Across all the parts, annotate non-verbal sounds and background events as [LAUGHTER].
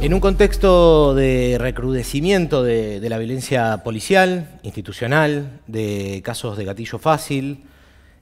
En un contexto de recrudecimiento de, la violencia policial, institucional, de casos de gatillo fácil,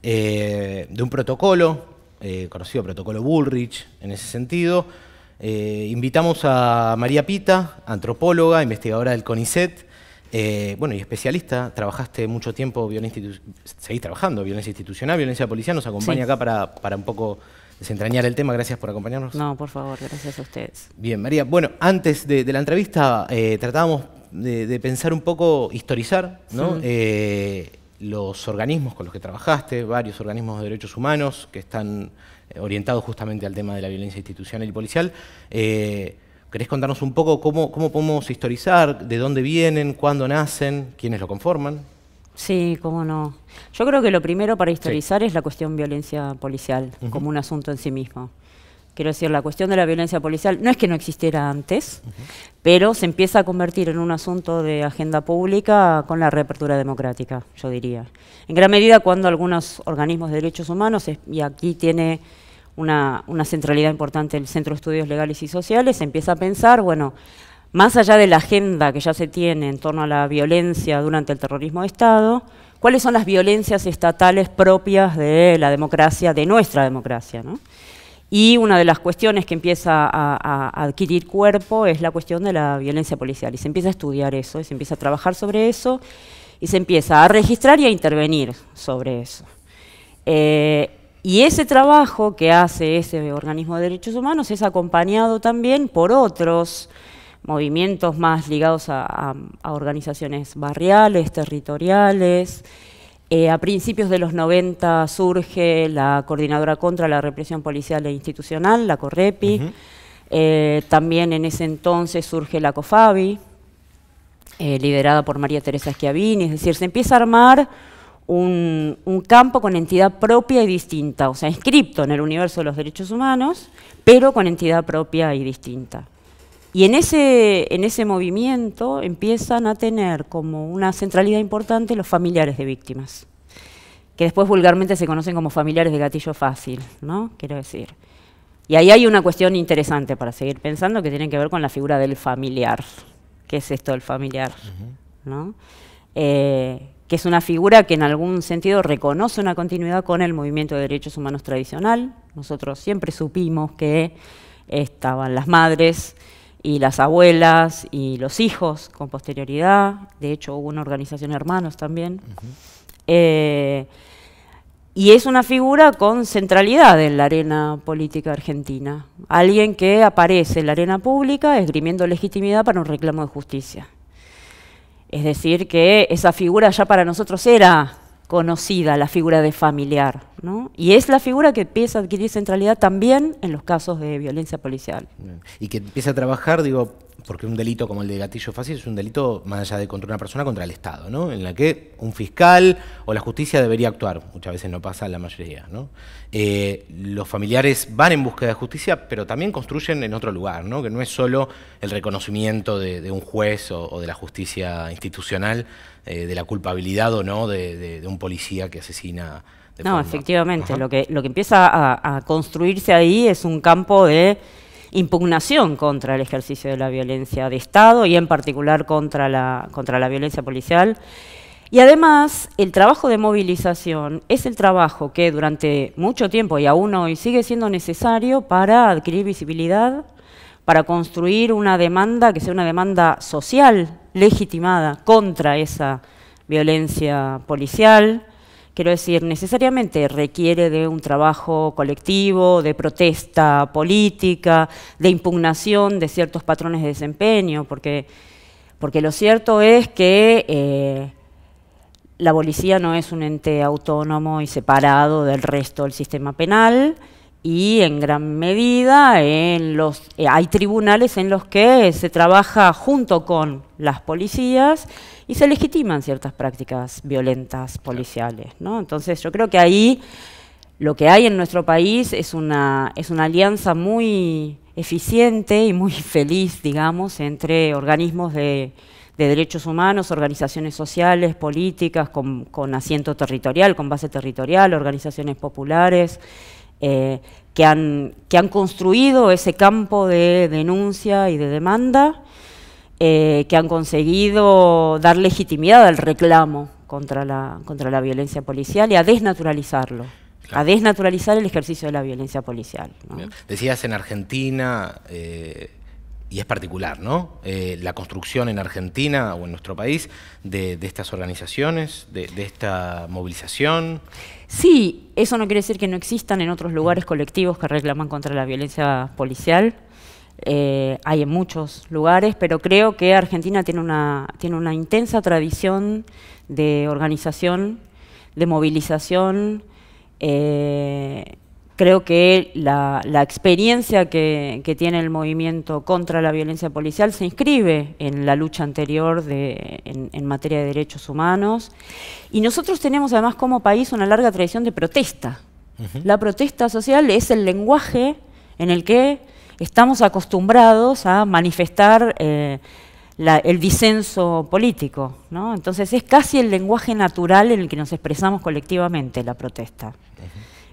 eh, de un protocolo, eh, conocido protocolo Bullrich, en ese sentido, eh, invitamos a María Pita, antropóloga, investigadora del CONICET, bueno, y especialista, trabajaste mucho tiempo, violencia seguís trabajando, violencia institucional, violencia policial, nos acompaña acá para, para un poco desentrañar el tema. Gracias por acompañarnos. No, por favor, gracias a ustedes. Bien, María. Bueno, antes de, la entrevista eh, tratábamos de, pensar un poco, historizar, eh, los organismos con los que trabajaste, varios organismos de derechos humanos que están eh, orientados justamente al tema de la violencia institucional y policial. Eh, ¿Querés contarnos un poco cómo, cómo podemos historizar, de dónde vienen, cuándo nacen, quiénes lo conforman? Sí, cómo no. Yo creo que lo primero para historizar es la cuestión violencia policial como un asunto en sí mismo. Quiero decir, la cuestión de la violencia policial no es que no existiera antes, pero se empieza a convertir en un asunto de agenda pública con la reapertura democrática, yo diría. En gran medida cuando algunos organismos de derechos humanos, y aquí tiene una, centralidad importante el Centro de Estudios Legales y Sociales, empieza a pensar, bueno, más allá de la agenda que ya se tiene en torno a la violencia durante el terrorismo de Estado, cuáles son las violencias estatales propias de la democracia, de nuestra democracia. Y una de las cuestiones que empieza a, adquirir cuerpo es la cuestión de la violencia policial. Y se empieza a estudiar eso, y se empieza a trabajar sobre eso, y se empieza a registrar y a intervenir sobre eso. Eh, y ese trabajo que hace ese organismo de derechos humanos es acompañado también por otros movimientos más ligados a, organizaciones barriales, territoriales. Eh, a principios de los 90 surge la Coordinadora contra la Represión Policial e Institucional, la CORREPI. Eh, también en ese entonces surge la COFABI, eh, liderada por María Teresa Schiavini. Es decir, se empieza a armar un, un, campo con entidad propia y distinta, o sea, inscripto en el universo de los derechos humanos, pero con entidad propia y distinta. Y en ese, en ese movimiento empiezan a tener como una centralidad importante los familiares de víctimas, que después vulgarmente se conocen como familiares de gatillo fácil, ¿no? Quiero decir. Y ahí hay una cuestión interesante para seguir pensando que tiene que ver con la figura del familiar. ¿Qué es esto del familiar? ¿no? Eh, que es una figura que en algún sentido reconoce una continuidad con el movimiento de derechos humanos tradicional. Nosotros siempre supimos que estaban las madres, y las abuelas y los hijos con posterioridad. De hecho, hubo una organización hermanos también. Eh, y es una figura con centralidad en la arena política argentina. Alguien que aparece en la arena pública esgrimiendo legitimidad para un reclamo de justicia. Es decir, que esa figura ya para nosotros era conocida la figura de familiar, ¿no? Y es la figura que empieza a adquirir centralidad también en los casos de violencia policial. Y que empieza a trabajar, digo, porque un delito como el de gatillo fácil es un delito más allá de contra una persona, contra el Estado, ¿no? En la que un fiscal o la justicia debería actuar, muchas veces no pasa la mayoría, eh, los familiares van en búsqueda de justicia, pero también construyen en otro lugar, ¿no? Que no es solo el reconocimiento de, un juez o de la justicia institucional, eh, de la culpabilidad o no de, un policía que asesina. no, efectivamente, lo que, lo que empieza a, construirse ahí es un campo de impugnación contra el ejercicio de la violencia de Estado y en particular contra la, contra la violencia policial. Y además, el trabajo de movilización es el trabajo que durante mucho tiempo y aún hoy sigue siendo necesario para adquirir visibilidad, para construir una demanda que sea una demanda social legitimada contra esa violencia policial. Quiero decir, necesariamente requiere de un trabajo colectivo, de protesta política, de impugnación de ciertos patrones de desempeño, porque, porque lo cierto es que eh, la policía no es un ente autónomo y separado del resto del sistema penal, y en gran medida en los, eh, hay tribunales en los que se trabaja junto con las policías y se legitiman ciertas prácticas violentas policiales. ¿no? Entonces yo creo que ahí lo que hay en nuestro país es una, es una alianza muy eficiente y muy [LAUGHS] feliz, digamos, entre organismos de, derechos humanos, organizaciones sociales, políticas, con, con asiento territorial, con base territorial, organizaciones populares eh, que, han, que han construido ese campo de denuncia y de demanda, eh, que han conseguido dar legitimidad al reclamo contra la, contra la violencia policial y a desnaturalizarlo. a desnaturalizar el ejercicio de la violencia policial. Decías en Argentina, eh, y es particular, ¿no? Eh, la construcción en Argentina o en nuestro país de, estas organizaciones, de, esta movilización. Sí, eso no quiere decir que no existan en otros lugares colectivos que reclaman contra la violencia policial. Eh, hay en muchos lugares, pero creo que Argentina tiene una, tiene una intensa tradición de organización, de movilización, eh, Creo que la, experiencia que, tiene el movimiento contra la violencia policial se inscribe en la lucha anterior en, materia de derechos humanos. Y nosotros tenemos además como país una larga tradición de protesta. La protesta social es el lenguaje en el que estamos acostumbrados a manifestar eh, el disenso político. Entonces es casi el lenguaje natural en el que nos expresamos colectivamente la protesta.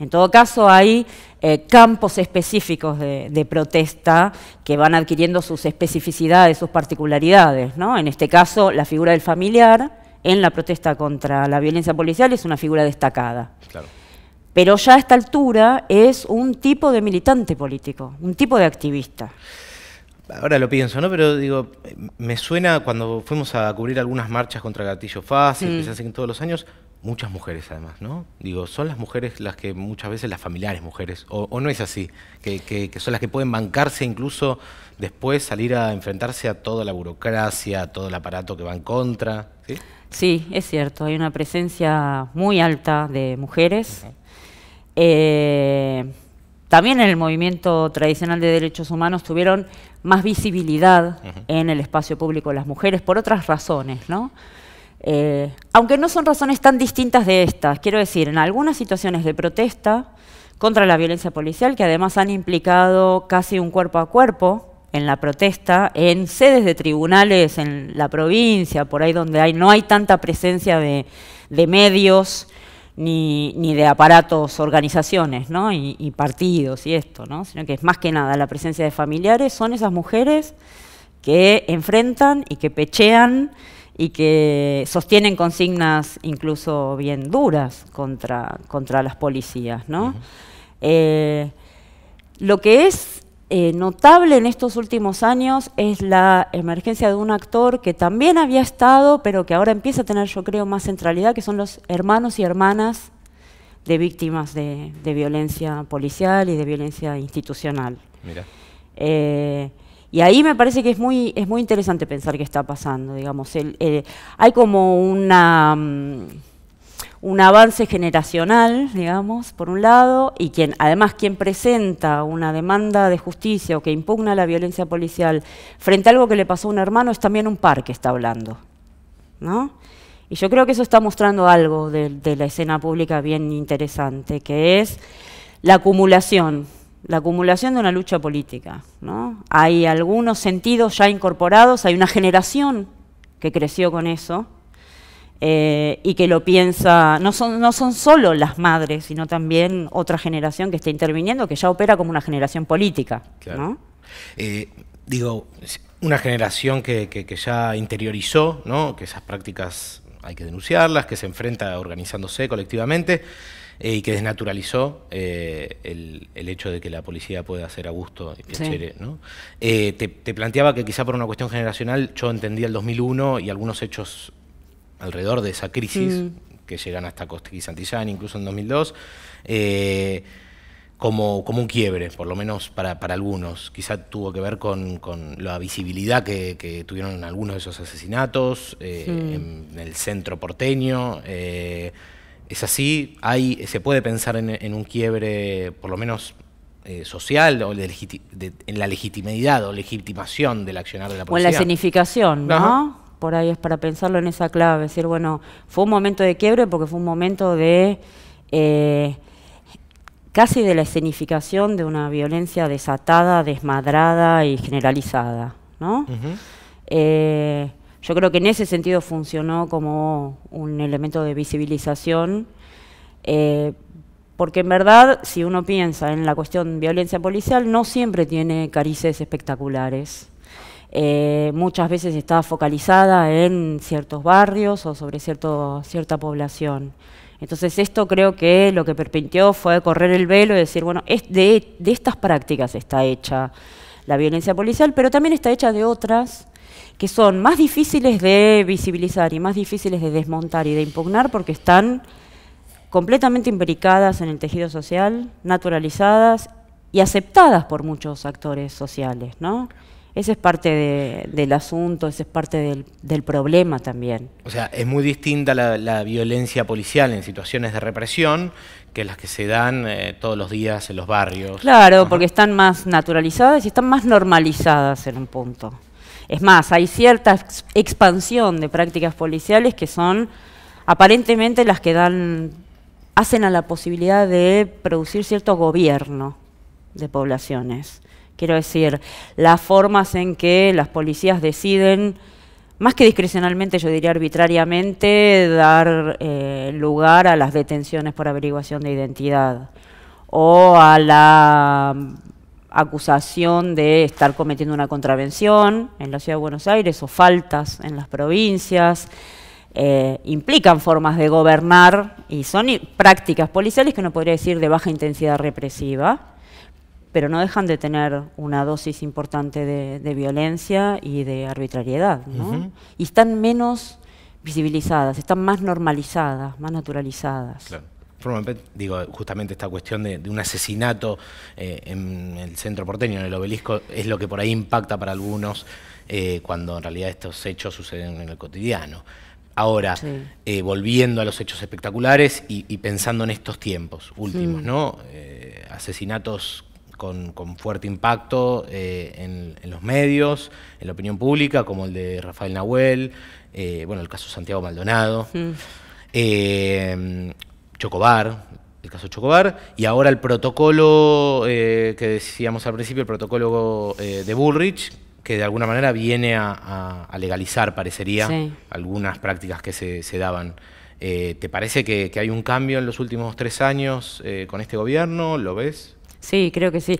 En todo caso, hay eh, campos específicos de, protesta que van adquiriendo sus especificidades, sus particularidades. En este caso, la figura del familiar en la protesta contra la violencia policial es una figura destacada. Pero ya a esta altura es un tipo de militante político, un tipo de activista. Ahora lo pienso, ¿no? Pero digo, me suena cuando fuimos a cubrir algunas marchas contra Gatillo Fácil, mm. que se hacen todos los años, muchas mujeres además, ¿no? Digo, son las mujeres las que muchas veces, las familiares mujeres, o, no es así, que, son las que pueden bancarse incluso después salir a enfrentarse a toda la burocracia, a todo el aparato que va en contra, ¿sí? Sí, es cierto, hay una presencia muy alta de mujeres. Eh, también en el movimiento tradicional de derechos humanos tuvieron más visibilidad en el espacio público las mujeres por otras razones, ¿no? Eh, aunque no son razones tan distintas de estas, quiero decir, en algunas situaciones de protesta contra la violencia policial, que además han implicado casi un cuerpo a cuerpo en la protesta, en sedes de tribunales en la provincia, por ahí donde hay, no hay tanta presencia de, medios ni, de aparatos, organizaciones y, partidos y esto, ¿no? sino que es más que nada la presencia de familiares, son esas mujeres que enfrentan y que pechean y que sostienen consignas incluso bien duras contra, contra las policías. ¿no? Eh, lo que es eh, notable en estos últimos años es la emergencia de un actor que también había estado, pero que ahora empieza a tener, yo creo, más centralidad, que son los hermanos y hermanas de víctimas de, violencia policial y de violencia institucional. Mira. Eh, y ahí me parece que es muy, es muy interesante pensar qué está pasando, digamos. Eh, hay como una, mm, un avance generacional, digamos, por un lado, y quien, además quien presenta una demanda de justicia o que impugna la violencia policial frente a algo que le pasó a un hermano es también un par que está hablando, ¿no? Y yo creo que eso está mostrando algo de, de la escena pública bien interesante, que es la acumulación la acumulación de una lucha política. ¿no? Hay algunos sentidos ya incorporados, hay una generación que creció con eso eh, y que lo piensa, no son, no son solo las madres, sino también otra generación que está interviniendo, que ya opera como una generación política. Eh, digo, una generación que, ya interiorizó que esas prácticas hay que denunciarlas, que se enfrenta organizándose colectivamente. Eh, y que desnaturalizó eh, el, el, hecho de que la policía pueda hacer a gusto eh, te, planteaba que quizá por una cuestión generacional yo entendía el 2001 y algunos hechos alrededor de esa crisis mm. que llegan hasta y Santillán, incluso en 2002. Como, como, un quiebre, por lo menos para, para algunos. Quizá tuvo que ver con, con la visibilidad que, que, tuvieron algunos de esos asesinatos en, el centro porteño. ¿Es así? Hay, ¿Se puede pensar en, un quiebre, por lo menos eh, social, o en la legitimidad o legitimación del accionar de la policía? O en la escenificación, ¿no? Por ahí es para pensarlo en esa clave, es decir, bueno, fue un momento de quiebre porque fue un momento de... Eh, casi de la escenificación de una violencia desatada, desmadrada y generalizada, ¿no? Yo creo que en ese sentido funcionó como un elemento de visibilización, eh, porque en verdad, si uno piensa en la cuestión violencia policial, no siempre tiene carices espectaculares. Eh, muchas veces está focalizada en ciertos barrios o sobre cierto, cierta población. Entonces esto creo que lo que perpintió fue correr el velo y decir, bueno, es de, de estas prácticas está hecha la violencia policial, pero también está hecha de otras que son más difíciles de visibilizar y más difíciles de desmontar y de impugnar porque están completamente imbricadas en el tejido social, naturalizadas y aceptadas por muchos actores sociales, ¿no? Ese es parte del asunto, ese es parte del, problema también. O sea, es muy distinta la, violencia policial en situaciones de represión que las que se dan eh, todos los días en los barrios. Claro, porque están más naturalizadas y están más normalizadas en un punto. Es más, hay cierta expansión de prácticas policiales que son aparentemente las que dan, hacen a la posibilidad de producir cierto gobierno de poblaciones. Quiero decir, las formas en que las policías deciden, más que discrecionalmente, yo diría arbitrariamente, dar eh, lugar a las detenciones por averiguación de identidad o a la acusación de estar cometiendo una contravención en la Ciudad de Buenos Aires o faltas en las provincias. Eh, implican formas de gobernar y son prácticas policiales que no podría decir de baja intensidad represiva, pero no dejan de tener una dosis importante de, violencia y de arbitrariedad. Y están menos visibilizadas, están más normalizadas, más naturalizadas digo, justamente esta cuestión de, un asesinato eh, en el centro porteño, en el obelisco, es lo que por ahí impacta para algunos eh, cuando en realidad estos hechos suceden en el cotidiano. Ahora, eh, volviendo a los hechos espectaculares y, pensando en estos tiempos últimos, ¿no? asesinatos con, fuerte impacto en, los medios, en la opinión pública, como el de Rafael Nahuel, bueno, el caso Santiago Maldonado. Mm. Chocobar, el caso Chocobar, y ahora el protocolo eh, que decíamos al principio, el protocolo eh, de Bullrich, que de alguna manera viene a, legalizar, parecería, algunas prácticas que se, daban. Eh, ¿Te parece que, que, hay un cambio en los últimos tres años con este gobierno? ¿Lo ves? Sí, creo que sí.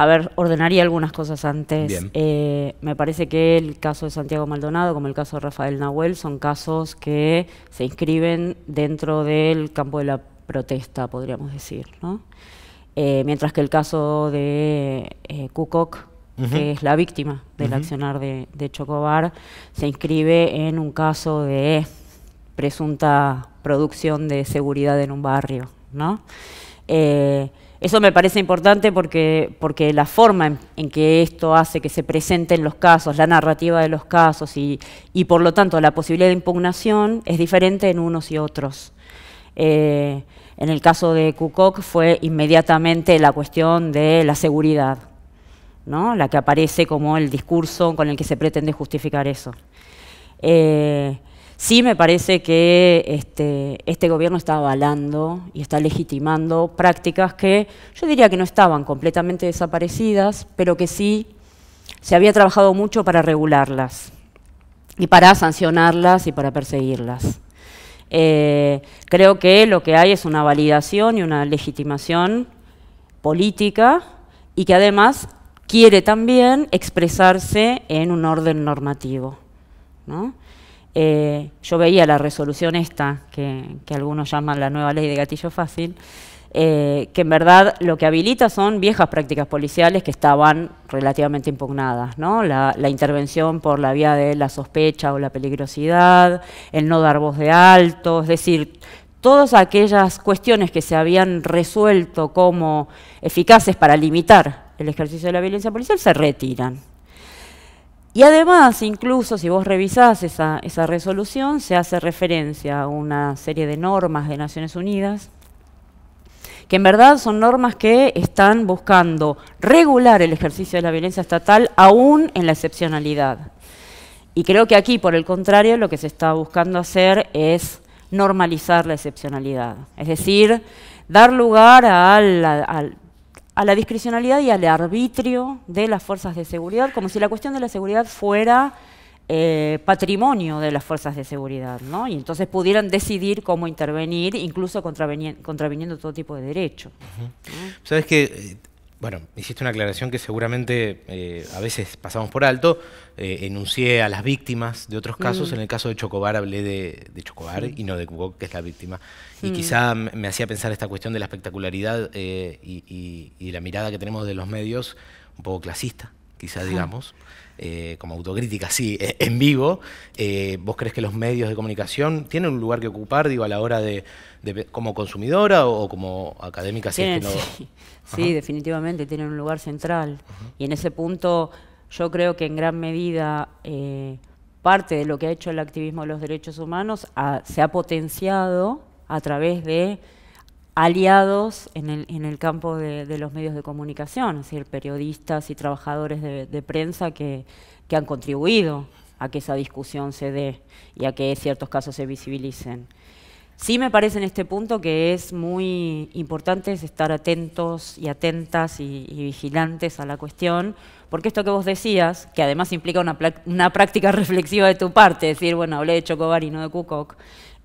A ver, ordenaría algunas cosas antes. Eh, me parece que el caso de Santiago Maldonado, como el caso de Rafael Nahuel, son casos que se inscriben dentro del campo de la protesta, podríamos decir. Eh, mientras que el caso de eh, que es la víctima del accionar de, Chocobar, se inscribe en un caso de presunta producción de seguridad en un barrio. ¿no? Eh, eso me parece importante porque, porque la forma en, que esto hace que se presenten los casos, la narrativa de los casos y, por lo tanto la posibilidad de impugnación es diferente en unos y otros. Eh, en el caso de Kukoc fue inmediatamente la cuestión de la seguridad, ¿no? la que aparece como el discurso con el que se pretende justificar eso. Eh, Sí me parece que este, este, gobierno está avalando y está legitimando prácticas que yo diría que no estaban completamente desaparecidas, pero que sí se había trabajado mucho para regularlas y para sancionarlas y para perseguirlas. Eh, creo que lo que hay es una validación y una legitimación política y que además quiere también expresarse en un orden normativo. ¿no? Eh, yo veía la resolución esta, que, algunos llaman la nueva ley de gatillo fácil, eh, que en verdad lo que habilita son viejas prácticas policiales que estaban relativamente impugnadas, ¿no? La, la, intervención por la vía de la sospecha o la peligrosidad, el no dar voz de alto, es decir, todas aquellas cuestiones que se habían resuelto como eficaces para limitar el ejercicio de la violencia policial se retiran. Y además, incluso si vos revisás esa, resolución, se hace referencia a una serie de normas de Naciones Unidas, que en verdad son normas que están buscando regular el ejercicio de la violencia estatal aún en la excepcionalidad. Y creo que aquí, por el contrario, lo que se está buscando hacer es normalizar la excepcionalidad, es decir, dar lugar a al a la discrecionalidad y al arbitrio de las fuerzas de seguridad, como si la cuestión de la seguridad fuera eh, patrimonio de las fuerzas de seguridad, ¿no? Y entonces pudieran decidir cómo intervenir, incluso contraviniendo todo tipo de derecho. Sabes que bueno, hiciste una aclaración que seguramente eh, a veces pasamos por alto. Eh, enuncié a las víctimas de otros mm. casos. En el caso de Chocobar hablé de, Chocobar y no de Cuco, que es la víctima. Y mm. quizá me hacía pensar esta cuestión de la espectacularidad eh, y, la mirada que tenemos de los medios un poco clasista quizá digamos, eh, como autocrítica sí, e, en vivo, eh, ¿vos crees que los medios de comunicación tienen un lugar que ocupar, digo, a la hora de, como consumidora o como académica? Si [LAUGHS] sí, definitivamente tienen un lugar central. Y en ese punto yo creo que en gran medida... Eh, parte de lo que ha hecho el activismo de los derechos humanos se ha potenciado a través de aliados en el, campo de, los medios de comunicación, es decir, periodistas y trabajadores de, prensa que, han contribuido a que esa discusión se dé y a que ciertos casos se visibilicen. Sí me parece en este punto que es muy importante estar atentos y atentas y, vigilantes a la cuestión, porque esto que vos decías, que además implica una, una práctica [LAUGHS] reflexiva de tu parte, decir, bueno, hablé de Chocobar y no de Kukoc,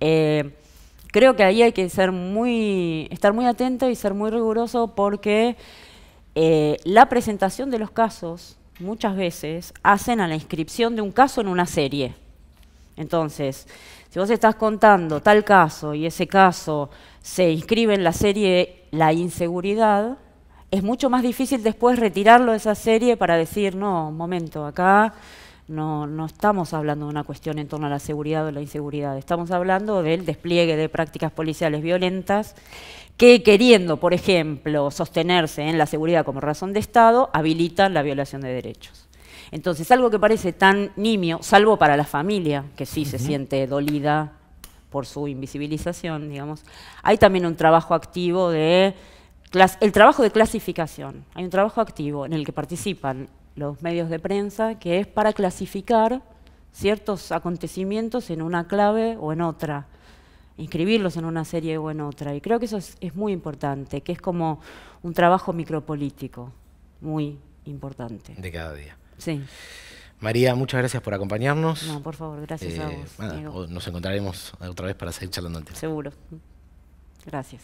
eh, creo que ahí hay que ser muy, estar muy atento y ser muy riguroso porque eh, la presentación de los casos muchas veces hacen a la inscripción de un caso en una serie. Entonces, si vos estás contando tal caso y ese caso se inscribe en la serie La inseguridad, es mucho más difícil después retirarlo de esa serie para decir, no, un momento, acá no, estamos hablando de una cuestión en torno a la seguridad o la inseguridad, estamos hablando del despliegue de prácticas policiales violentas que queriendo, por ejemplo, sostenerse en la seguridad como razón de Estado, habilitan la violación de derechos. Entonces, algo que parece tan nimio, salvo para la familia, que sí se siente dolida por su invisibilización, digamos, hay también un trabajo activo de el trabajo de clasificación. Hay un trabajo activo en el que participan los medios de prensa, que es para clasificar ciertos acontecimientos en una clave o en otra, inscribirlos en una serie o en otra. Y creo que eso es, muy importante, que es como un trabajo micropolítico, muy importante. De cada día. Sí. María, muchas gracias por acompañarnos. No, por favor, gracias a eh, vos. Nos encontraremos otra vez para seguir charlando. Seguro. Gracias.